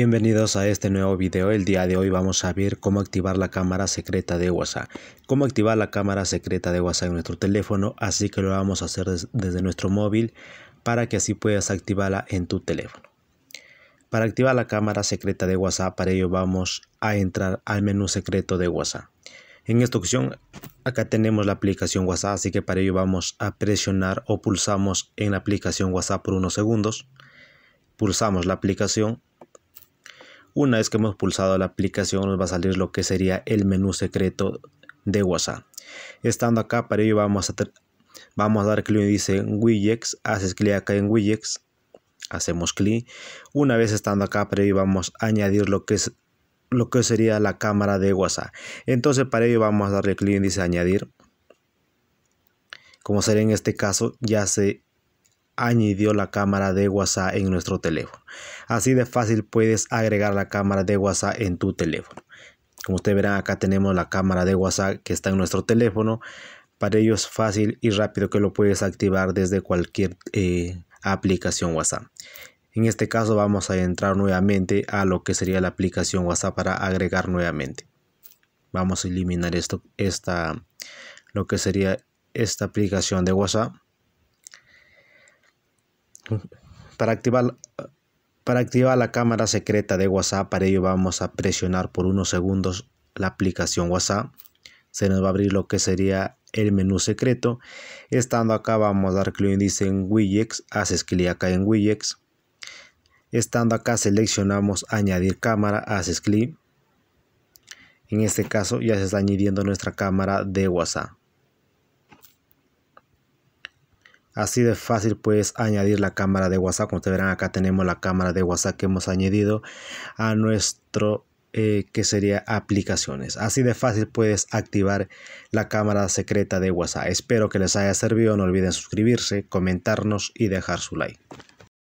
Bienvenidos a este nuevo video, el día de hoy vamos a ver cómo activar la cámara secreta de WhatsApp. Cómo activar la cámara secreta de WhatsApp en nuestro teléfono, así que lo vamos a hacer desde nuestro móvil para que así puedas activarla en tu teléfono. Para activar la cámara secreta de WhatsApp, para ello vamos a entrar al menú secreto de WhatsApp. En esta opción, acá tenemos la aplicación WhatsApp, así que para ello vamos a presionar o pulsamos en la aplicación WhatsApp por unos segundos. Pulsamos la aplicación una vez que hemos pulsado la aplicación nos va a salir lo que sería el menú secreto de WhatsApp. Estando acá para ello vamos a, vamos a dar clic y dice widgets, haces clic acá en widgets, hacemos clic. Una vez estando acá para ello vamos a añadir lo que es lo que sería la cámara de WhatsApp. Entonces para ello vamos a darle clic en dice añadir. Como sería en este caso ya se añadió la cámara de WhatsApp en nuestro teléfono. Así de fácil puedes agregar la cámara de WhatsApp en tu teléfono. Como ustedes verán, acá tenemos la cámara de WhatsApp que está en nuestro teléfono. Para ello es fácil y rápido que lo puedes activar desde cualquier eh, aplicación WhatsApp. En este caso vamos a entrar nuevamente a lo que sería la aplicación WhatsApp para agregar nuevamente. Vamos a eliminar esto, esta, lo que sería esta aplicación de WhatsApp. Para activar, para activar la cámara secreta de WhatsApp, para ello vamos a presionar por unos segundos la aplicación WhatsApp. Se nos va a abrir lo que sería el menú secreto. Estando acá vamos a dar clic en dice en widgets, haces clic acá en widgets. Estando acá seleccionamos añadir cámara, haces clic. En este caso ya se está añadiendo nuestra cámara de WhatsApp. Así de fácil puedes añadir la cámara de WhatsApp. Como te verán acá tenemos la cámara de WhatsApp que hemos añadido a nuestro eh, que sería aplicaciones. Así de fácil puedes activar la cámara secreta de WhatsApp. Espero que les haya servido. No olviden suscribirse, comentarnos y dejar su like.